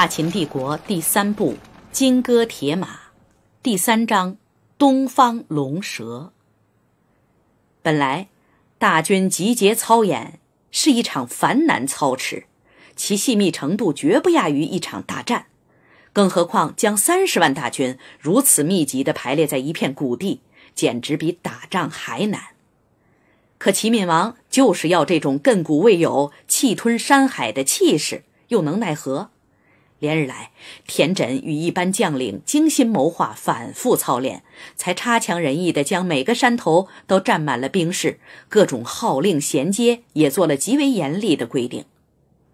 《大秦帝国》第三部《金戈铁马》，第三章《东方龙蛇》。本来，大军集结操演是一场繁难操持，其细密程度绝不亚于一场大战。更何况，将三十万大军如此密集的排列在一片谷地，简直比打仗还难。可齐闵王就是要这种亘古未有、气吞山海的气势，又能奈何？连日来，田震与一班将领精心谋划、反复操练，才差强人意地将每个山头都占满了兵士，各种号令衔接也做了极为严厉的规定。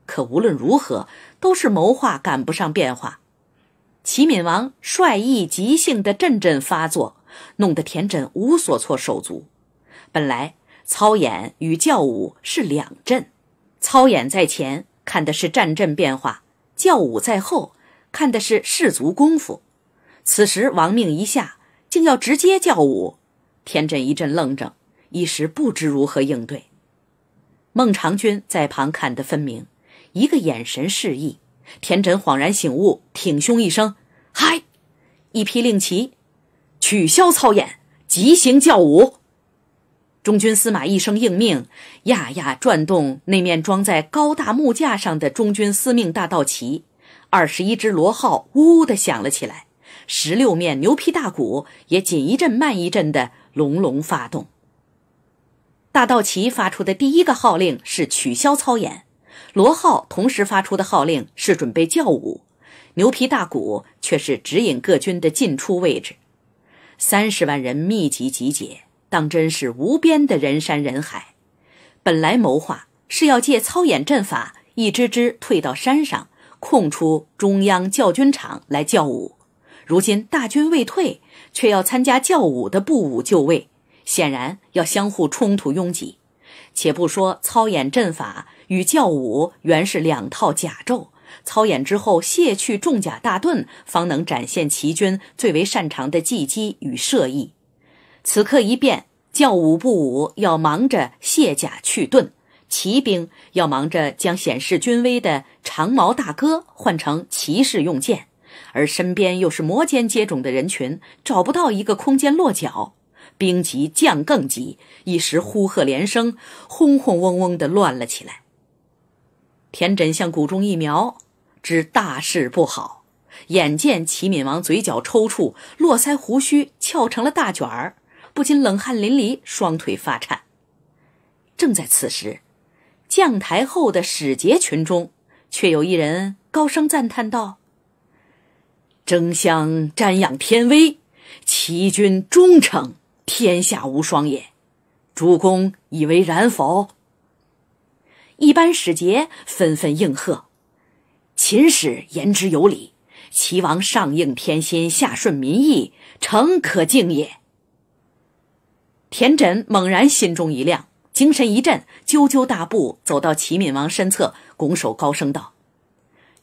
可无论如何，都是谋划赶不上变化。齐闵王率意急性的阵阵发作，弄得田震无所措手足。本来操演与教武是两阵，操演在前，看的是战阵变化。教武在后，看的是士卒功夫。此时王命一下，竟要直接教武。田震一阵愣怔，一时不知如何应对。孟尝君在旁看得分明，一个眼神示意，田震恍然醒悟，挺胸一声：“嗨！”一批令旗，取消操演，即行教武。中军司马一声应命，呀呀转动那面装在高大木架上的中军司命大道旗，二十一只罗号呜呜的响了起来，十六面牛皮大鼓也紧一阵慢一阵的隆隆发动。大道旗发出的第一个号令是取消操演，罗号同时发出的号令是准备教武，牛皮大鼓却是指引各军的进出位置。三十万人密集集结。当真是无边的人山人海。本来谋划是要借操演阵法，一支支退到山上，空出中央教军场来教武。如今大军未退，却要参加教武的布武就位，显然要相互冲突拥挤。且不说操演阵法与教武原是两套甲胄，操演之后卸去重甲大盾，方能展现齐军最为擅长的技击与射艺。此刻一变，叫武不武，要忙着卸甲去盾；骑兵要忙着将显示军威的长矛大哥换成骑士用剑，而身边又是摩肩接踵的人群，找不到一个空间落脚。兵急将更急，一时呼喝连声，轰轰嗡嗡的乱了起来。田枕向谷中一瞄，知大事不好，眼见齐闵王嘴角抽搐，络腮胡须翘成了大卷儿。不禁冷汗淋漓，双腿发颤。正在此时，将台后的使节群中，却有一人高声赞叹道：“争相瞻仰天威，齐君忠诚，天下无双也。主公以为然否？”一班使节纷纷应和：“秦使言之有理，齐王上应天心，下顺民意，诚可敬也。”田震猛然心中一亮，精神一振，啾啾大步走到齐闵王身侧，拱手高声道：“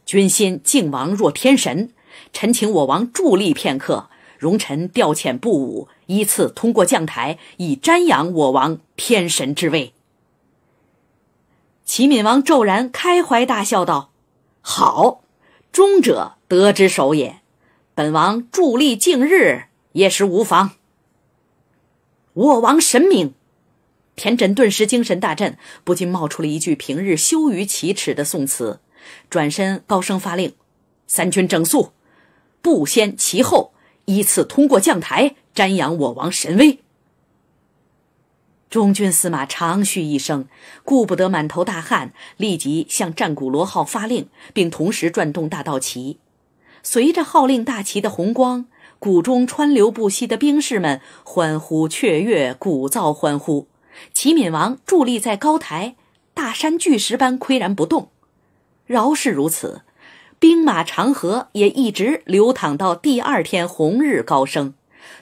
君心敬王若天神，臣请我王伫立片刻，容臣调遣步武，依次通过将台，以瞻仰我王天神之位。”齐闵王骤然开怀大笑道：“好，忠者得之首也，本王伫立敬日也是无妨。”我王神明，田震顿时精神大振，不禁冒出了一句平日羞于启齿的宋词，转身高声发令：“三军整肃，步先其后，依次通过将台，瞻仰我王神威。”中军司马长吁一声，顾不得满头大汗，立即向战鼓罗号发令，并同时转动大道旗。随着号令，大旗的红光。谷中川流不息的兵士们欢呼雀跃，鼓噪欢呼。齐闵王伫立在高台，大山巨石般岿然不动。饶是如此，兵马长河也一直流淌到第二天红日高升。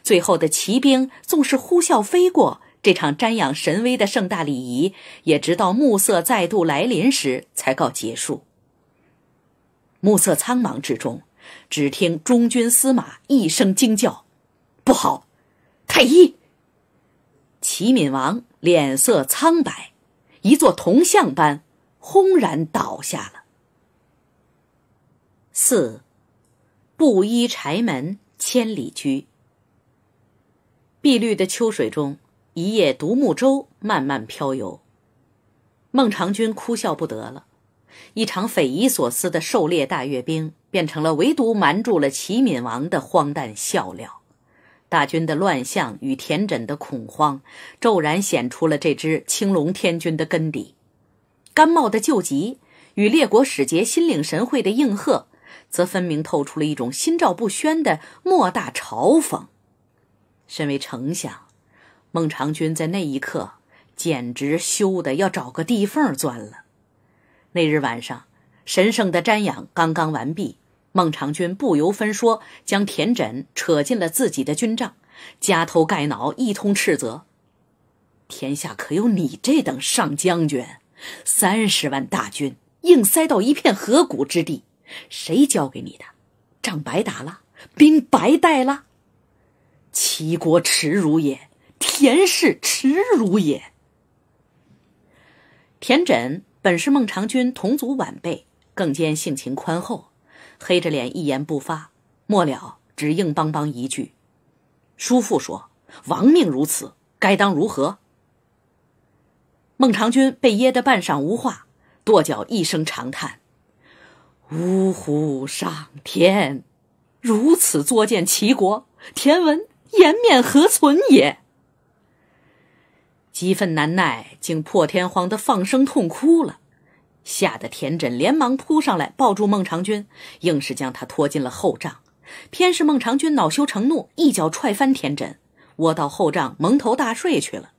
最后的骑兵纵是呼啸飞过，这场瞻仰神威的盛大礼仪，也直到暮色再度来临时才告结束。暮色苍茫之中。只听中军司马一声惊叫：“不好！”太医齐闵王脸色苍白，一座铜像般轰然倒下了。四，布衣柴门千里居。碧绿的秋水中，一叶独木舟慢慢飘游。孟尝君哭笑不得了，一场匪夷所思的狩猎大阅兵。变成了唯独瞒住了齐闵王的荒诞笑料，大军的乱象与田缜的恐慌，骤然显出了这支青龙天军的根底。甘茂的救急与列国使节心领神会的应和，则分明透出了一种心照不宣的莫大嘲讽。身为丞相，孟尝君在那一刻简直羞得要找个地缝钻了。那日晚上，神圣的瞻仰刚刚完毕。孟尝君不由分说，将田枕扯进了自己的军帐，夹头盖脑一通斥责：“天下可有你这等上将军？三十万大军硬塞到一片河谷之地，谁教给你的？仗白打了，兵白带了，齐国耻辱也，田氏耻辱也。”田枕本是孟尝君同族晚辈，更兼性情宽厚。黑着脸一言不发，末了只硬邦邦一句：“叔父说，亡命如此，该当如何？”孟尝君被噎得半晌无话，跺脚一声长叹：“呜呼，上天如此作践齐国，田文颜面何存也？”急愤难耐，竟破天荒的放声痛哭了。吓得田震连忙扑上来抱住孟尝君，硬是将他拖进了后帐。偏是孟尝君恼羞成怒，一脚踹翻田震，窝到后帐蒙头大睡去了。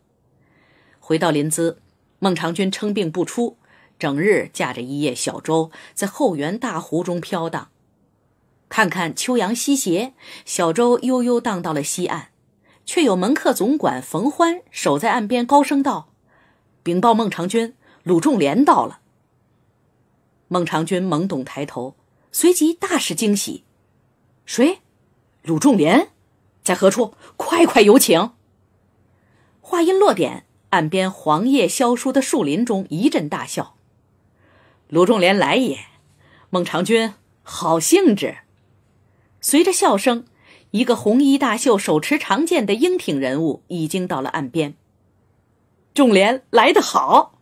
回到临淄，孟尝君称病不出，整日驾着一叶小舟在后园大湖中飘荡。看看秋阳西斜，小舟悠悠荡到了西岸，却有门客总管冯欢守在岸边高声道：“禀报孟尝君，鲁仲连到了。”孟尝君懵懂抬头，随即大是惊喜：“谁？鲁仲连，在何处？快快有请！”话音落点，岸边黄叶萧疏的树林中一阵大笑：“鲁仲连来也！”孟尝君，好兴致。随着笑声，一个红衣大袖、手持长剑的英挺人物已经到了岸边。仲连来得好！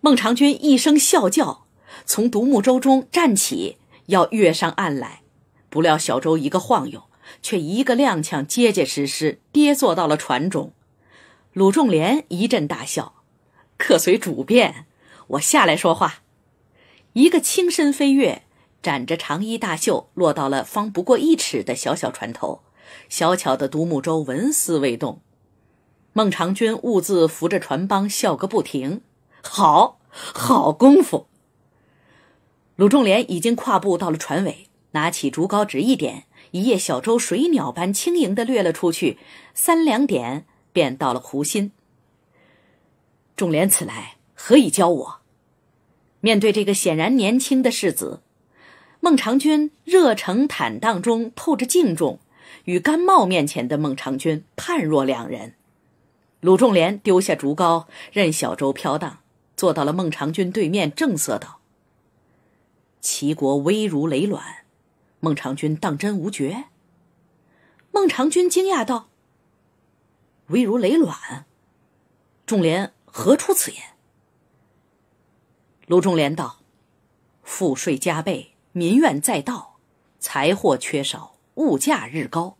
孟尝君一声笑叫。从独木舟中站起，要跃上岸来，不料小舟一个晃悠，却一个踉跄，结结实实跌坐到了船中。鲁仲连一阵大笑：“客随主便，我下来说话。”一个轻身飞跃，展着长衣大袖，落到了方不过一尺的小小船头。小巧的独木舟纹丝未动。孟尝君兀自扶着船帮笑个不停：“好好功夫。”鲁仲连已经跨步到了船尾，拿起竹篙指一点，一叶小舟水鸟般轻盈地掠了出去，三两点便到了湖心。仲连此来何以教我？面对这个显然年轻的世子，孟尝君热诚坦荡中透着敬重，与甘茂面前的孟尝君判若两人。鲁仲连丢下竹篙，任小舟飘荡，坐到了孟尝君对面，正色道。齐国危如累卵，孟尝君当真无绝？孟尝君惊讶道：“危如累卵，仲连何出此言？”卢仲连道：“赋税加倍，民怨载道，财货缺少，物价日高，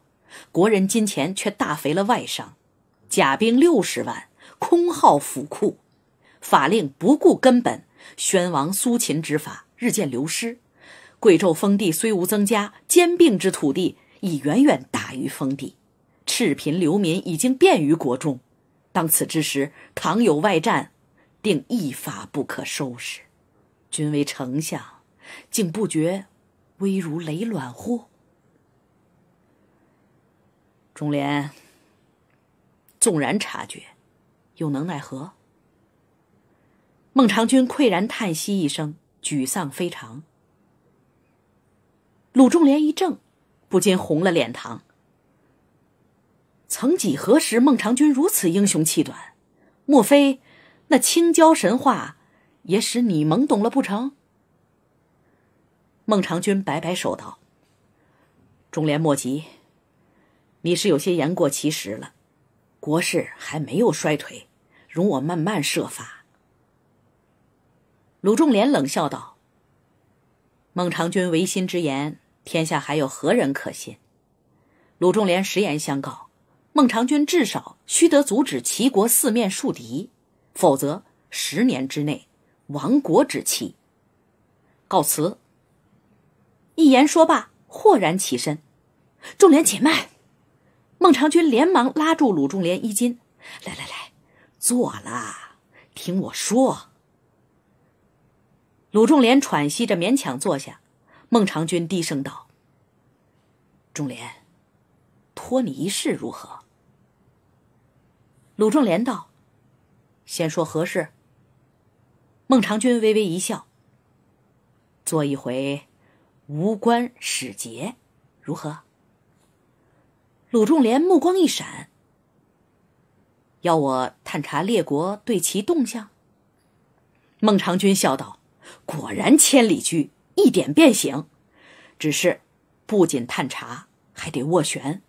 国人金钱却大肥了外商，甲兵六十万，空耗府库，法令不顾根本，宣王苏秦之法。”日渐流失，贵州封地虽无增加，兼并之土地已远远大于封地，赤贫流民已经遍于国中。当此之时，倘有外战，定一发不可收拾。君为丞相，竟不觉危如累卵乎？忠廉，纵然察觉，又能奈何？孟尝君喟然叹息一声。沮丧非常。鲁仲连一怔，不禁红了脸膛。曾几何时，孟尝君如此英雄气短？莫非那青椒神话也使你懵懂了不成？孟尝君摆摆手道：“仲连莫急，你是有些言过其实了。国事还没有衰退，容我慢慢设法。”鲁仲连冷笑道：“孟尝君违心之言，天下还有何人可信？”鲁仲连实言相告：“孟尝君至少须得阻止齐国四面树敌，否则十年之内亡国之期。”告辞。一言说罢，豁然起身。仲连且慢，孟尝君连忙拉住鲁仲连衣襟：“来来来，坐啦，听我说。”鲁仲连喘息着，勉强坐下。孟尝君低声道：“仲连，托你一事如何？”鲁仲连道：“先说何事？”孟尝君微微一笑：“做一回无关使节，如何？”鲁仲连目光一闪：“要我探查列国对其动向？”孟尝君笑道。果然千里驹一点便醒，只是不仅探查，还得斡旋。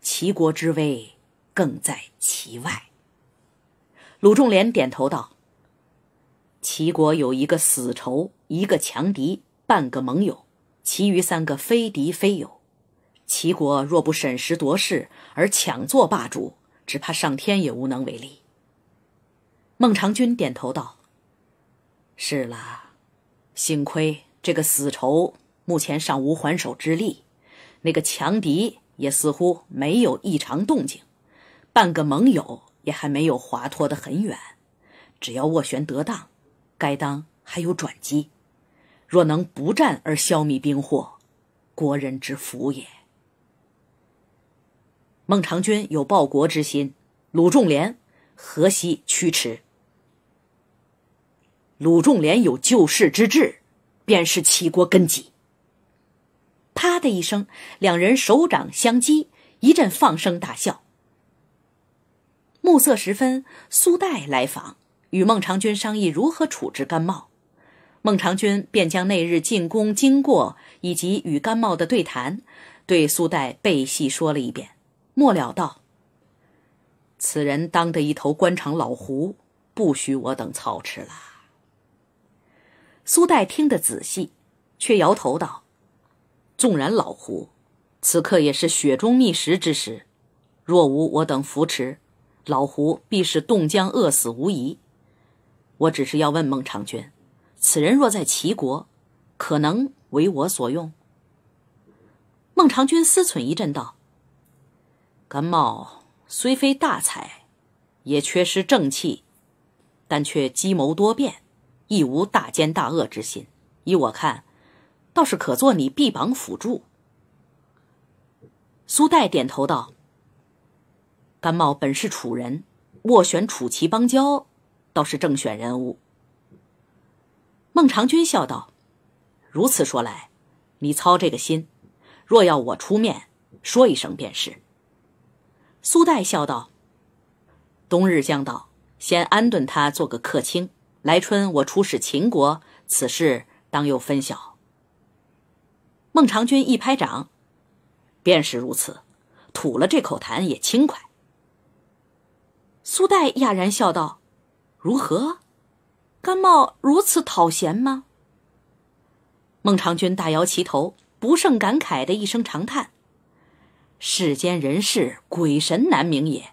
齐国之危更在其外。鲁仲连点头道：“齐国有一个死仇，一个强敌，半个盟友，其余三个非敌非友。齐国若不审时度势而抢做霸主，只怕上天也无能为力。”孟尝君点头道：“是啦。”幸亏这个死仇目前尚无还手之力，那个强敌也似乎没有异常动静，半个盟友也还没有滑脱得很远，只要斡旋得当，该当还有转机。若能不战而消灭兵祸，国人之福也。孟尝君有报国之心，鲁仲连、何惜驱驰？鲁仲连有救世之志，便是齐国根基。啪的一声，两人手掌相击，一阵放声大笑。暮色时分，苏代来访，与孟尝君商议如何处置甘茂。孟尝君便将那日进宫经过以及与甘茂的对谈，对苏代背细说了一遍。末了道：“此人当得一头官场老狐，不许我等操持了。”苏代听得仔细，却摇头道：“纵然老胡，此刻也是雪中觅食之时。若无我等扶持，老胡必是冻僵饿死无疑。我只是要问孟尝君，此人若在齐国，可能为我所用？”孟尝君思忖一阵，道：“甘茂虽非大才，也缺失正气，但却机谋多变。”亦无大奸大恶之心，依我看，倒是可做你臂膀辅助。苏代点头道：“甘茂本是楚人，斡旋楚齐邦交，倒是正选人物。”孟尝君笑道：“如此说来，你操这个心，若要我出面说一声便是。”苏代笑道：“冬日将到，先安顿他做个客卿。”来春我出使秦国，此事当有分晓。孟尝君一拍掌，便是如此，吐了这口痰也轻快。苏代讶然笑道：“如何，甘茂如此讨嫌吗？”孟尝君大摇其头，不胜感慨的一声长叹：“世间人事，鬼神难明也。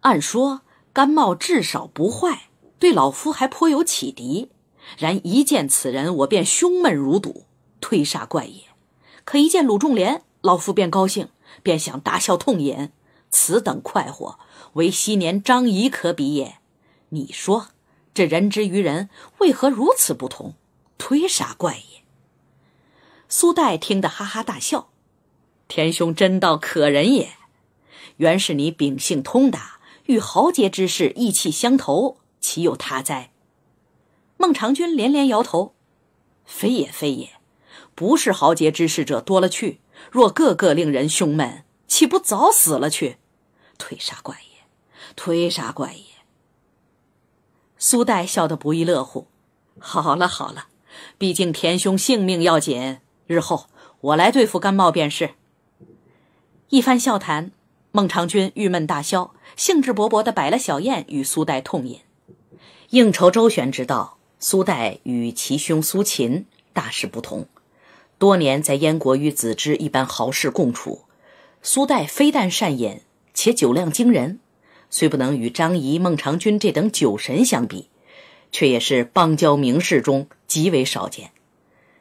按说甘茂至少不坏。”对老夫还颇有启迪，然一见此人，我便胸闷如堵，推煞怪也。可一见鲁仲连，老夫便高兴，便想大笑痛饮。此等快活，唯昔年张仪可比也。你说，这人之于人，为何如此不同？推煞怪也。苏代听得哈哈大笑，田兄真道可人也。原是你秉性通达，遇豪杰之事，意气相投。岂有他哉？孟尝君连连摇头：“非也，非也，不是豪杰之士者多了去。若个个令人胸闷，岂不早死了去？推杀怪也，推杀怪也。”苏代笑得不亦乐乎：“好了好了，毕竟田兄性命要紧，日后我来对付甘茂便是。”一番笑谈，孟尝君郁闷大消，兴致勃勃的摆了小宴，与苏代痛饮。应酬周旋之道，苏代与其兄苏秦大是不同。多年在燕国与子之一般豪士共处，苏代非但善饮，且酒量惊人。虽不能与张仪、孟尝君这等酒神相比，却也是邦交名士中极为少见。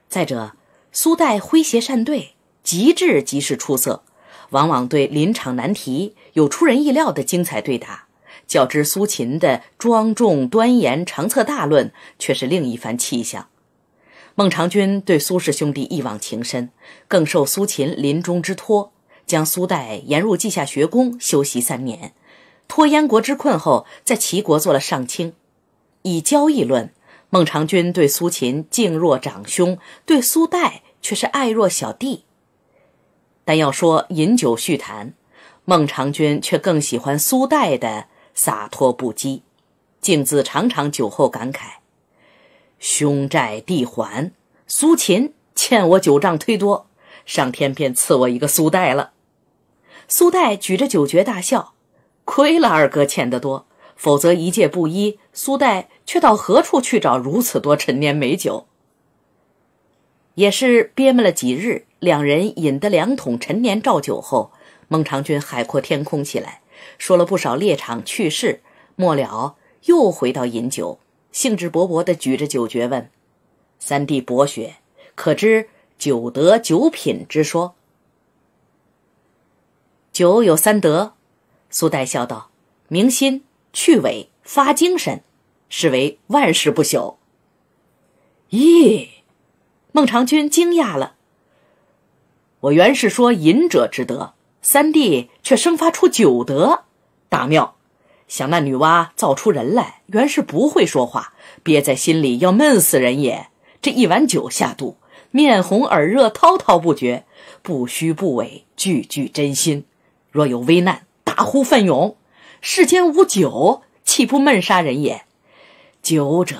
再者，苏代诙谐善对，极致即是出色，往往对临场难题有出人意料的精彩对答。较之苏秦的庄重端严、长策大论，却是另一番气象。孟尝君对苏氏兄弟一往情深，更受苏秦临终之托，将苏代延入稷下学宫修习三年。脱燕国之困后，在齐国做了上卿，以交易论。孟尝君对苏秦敬若长兄，对苏代却是爱若小弟。但要说饮酒叙谈，孟尝君却更喜欢苏代的。洒脱不羁，靖子常常酒后感慨：“兄债弟还，苏秦欠我酒账忒多，上天便赐我一个苏代了。”苏代举着酒爵大笑：“亏了二哥欠得多，否则一介布衣苏代却到何处去找如此多陈年美酒？”也是憋闷了几日，两人饮得两桶陈年照酒后，孟尝君海阔天空起来。说了不少猎场趣事，末了又回到饮酒，兴致勃勃地举着酒爵问：“三弟博学，可知酒德九品之说？”“酒有三德。”苏代笑道，“明心、去伪、发精神，是为万事不朽。”咦，孟尝君惊讶了：“我原是说饮者之德。”三弟却生发出九德，大妙！想那女娲造出人来，原是不会说话，憋在心里要闷死人也。这一碗酒下肚，面红耳热，滔滔不绝，不虚不伪，句句真心。若有危难，大呼奋勇。世间无酒，岂不闷杀人也？酒者，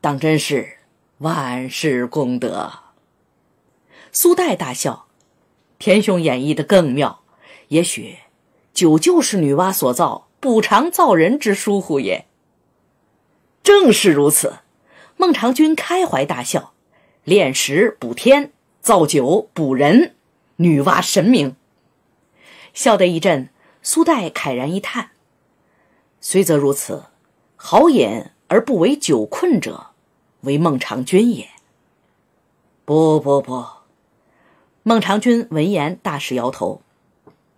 当真是万事功德。苏代大笑，田兄演绎的更妙。也许，酒就是女娲所造，补偿造人之疏忽也。正是如此，孟尝君开怀大笑，炼石补天，造酒补人，女娲神明。笑得一阵，苏代慨然一叹：“虽则如此，好饮而不为酒困者，为孟尝君也。”不不不，孟尝君闻言大是摇头。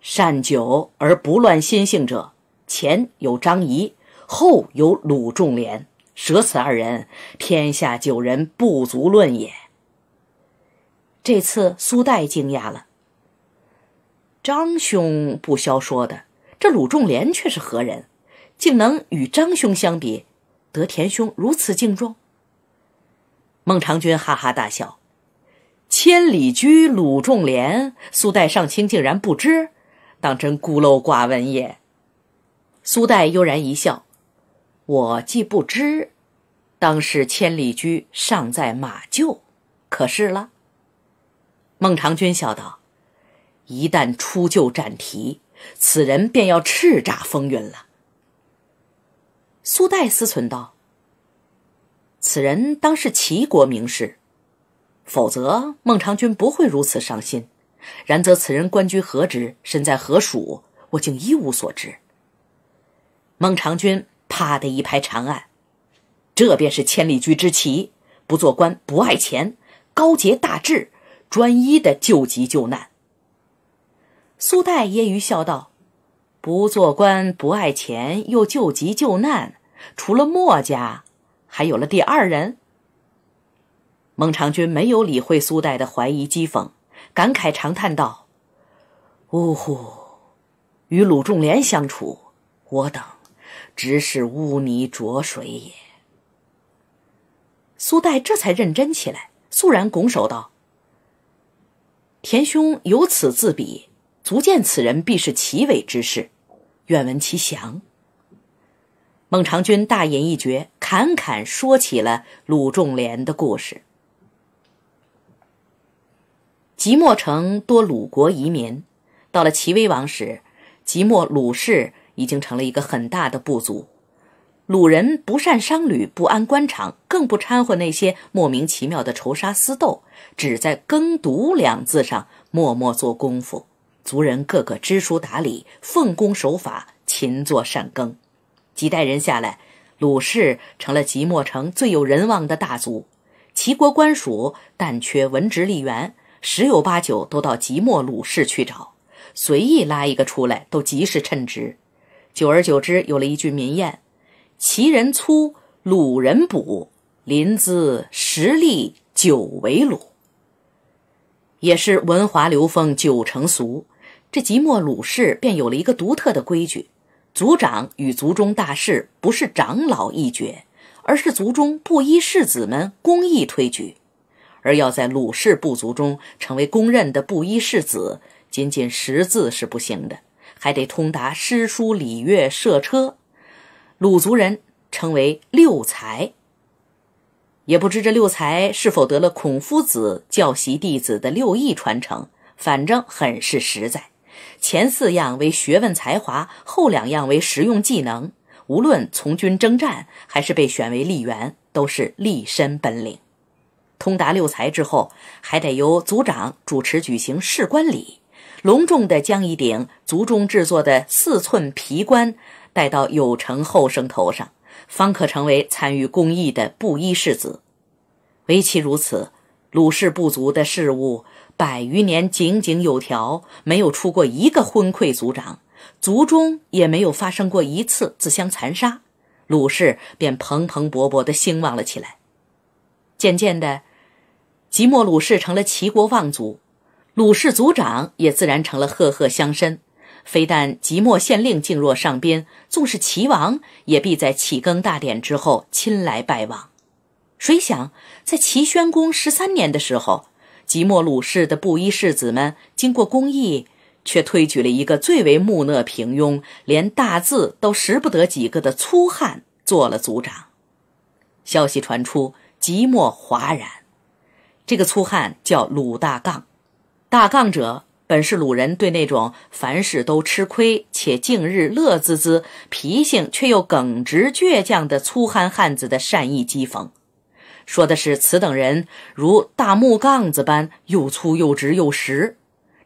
善酒而不乱心性者，前有张仪，后有鲁仲连。舍此二人，天下九人不足论也。这次苏代惊讶了，张兄不消说的，这鲁仲连却是何人，竟能与张兄相比，得田兄如此敬重？孟尝君哈哈大笑，千里驹鲁仲连，苏代上卿竟然不知。当真孤陋寡闻也。苏代悠然一笑：“我既不知，当是千里驹尚在马厩，可是了？”孟尝君笑道：“一旦出厩斩蹄，此人便要叱咤风云了。”苏代思忖道：“此人当是齐国名士，否则孟尝君不会如此伤心。”然则此人官居何职，身在何署，我竟一无所知。孟尝君啪的一拍长案，这便是千里驹之奇，不做官，不爱钱，高洁大志，专一的救急救难。苏代揶揄笑道：“不做官，不爱钱，又救急救难，除了墨家，还有了第二人。”孟尝君没有理会苏代的怀疑讥讽。感慨长叹道：“呜呼，与鲁仲连相处，我等只是污泥浊水也。”苏代这才认真起来，肃然拱手道：“田兄有此自比，足见此人必是奇伟之士，愿闻其详。”孟尝君大言一绝，侃侃说起了鲁仲连的故事。即墨城多鲁国移民，到了齐威王时，即墨鲁氏已经成了一个很大的部族。鲁人不善商旅，不安官场，更不掺和那些莫名其妙的仇杀私斗，只在耕读两字上默默做功夫。族人个个知书达理，奉公守法，勤作善耕。几代人下来，鲁氏成了即墨城最有人望的大族。齐国官署但缺文职吏员。十有八九都到即墨鲁氏去找，随意拉一个出来都极是称职。久而久之，有了一句民谚：“齐人粗，鲁人补，临淄十力九为鲁。”也是文华流风九成俗，这即墨鲁氏便有了一个独特的规矩：族长与族中大事不是长老一决，而是族中布衣世子们公议推举。而要在鲁氏部族中成为公认的布衣世子，仅仅识字是不行的，还得通达诗书礼乐射车。鲁族人称为六才。也不知这六才是否得了孔夫子教习弟子的六艺传承，反正很是实在。前四样为学问才华，后两样为实用技能。无论从军征战，还是被选为吏员，都是立身本领。通达六才之后，还得由族长主持举行释官礼，隆重地将一顶族中制作的四寸皮冠戴到有成后生头上，方可成为参与公益的布衣世子。唯其如此，鲁氏部族的事务百余年井井有条，没有出过一个昏聩族长，族中也没有发生过一次自相残杀，鲁氏便蓬蓬勃勃地兴旺了起来。渐渐的，即墨鲁氏成了齐国望族，鲁氏族长也自然成了赫赫乡绅。非但即墨县令静若上宾，纵是齐王也必在启耕大典之后亲来拜望。谁想在齐宣公十三年的时候，即墨鲁氏的布衣世子们经过公议，却推举了一个最为木讷平庸、连大字都识不得几个的粗汉做了族长。消息传出。即墨哗然，这个粗汉叫鲁大杠。大杠者，本是鲁人对那种凡事都吃亏且近日乐滋滋、脾性却又耿直倔强的粗憨汉子的善意讥讽。说的是此等人如大木杠子般，又粗又直又实。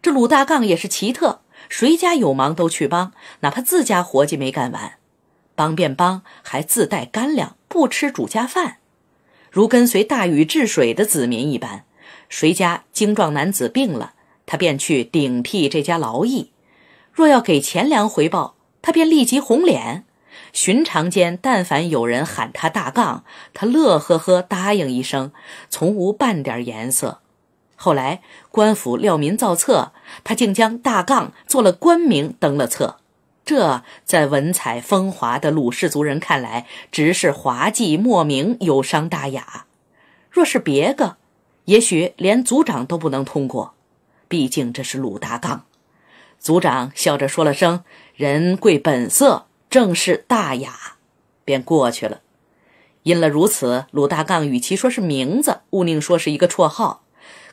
这鲁大杠也是奇特，谁家有忙都去帮，哪怕自家活计没干完，帮便帮，还自带干粮，不吃主家饭。如跟随大禹治水的子民一般，谁家精壮男子病了，他便去顶替这家劳役；若要给钱粮回报，他便立即红脸。寻常间，但凡有人喊他大杠，他乐呵呵答应一声，从无半点颜色。后来官府料民造册，他竟将大杠做了官名，登了册。这在文采风华的鲁氏族人看来，直是滑稽莫名，有伤大雅。若是别个，也许连族长都不能通过。毕竟这是鲁大刚。族长笑着说了声：“人贵本色，正是大雅。”便过去了。因了如此，鲁大刚与其说是名字，勿宁说是一个绰号。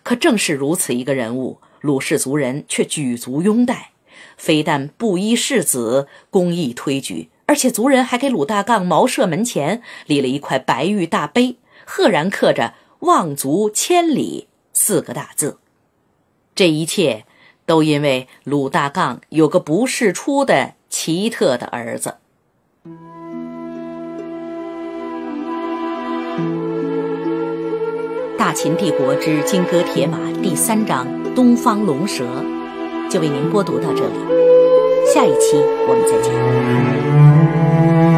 可正是如此一个人物，鲁氏族人却举足拥戴。非但布衣世子公益推举，而且族人还给鲁大杠茅舍门前立了一块白玉大碑，赫然刻着“望族千里”四个大字。这一切都因为鲁大杠有个不世出的奇特的儿子。《大秦帝国之金戈铁马》第三章：东方龙蛇。就为您播读到这里，下一期我们再见。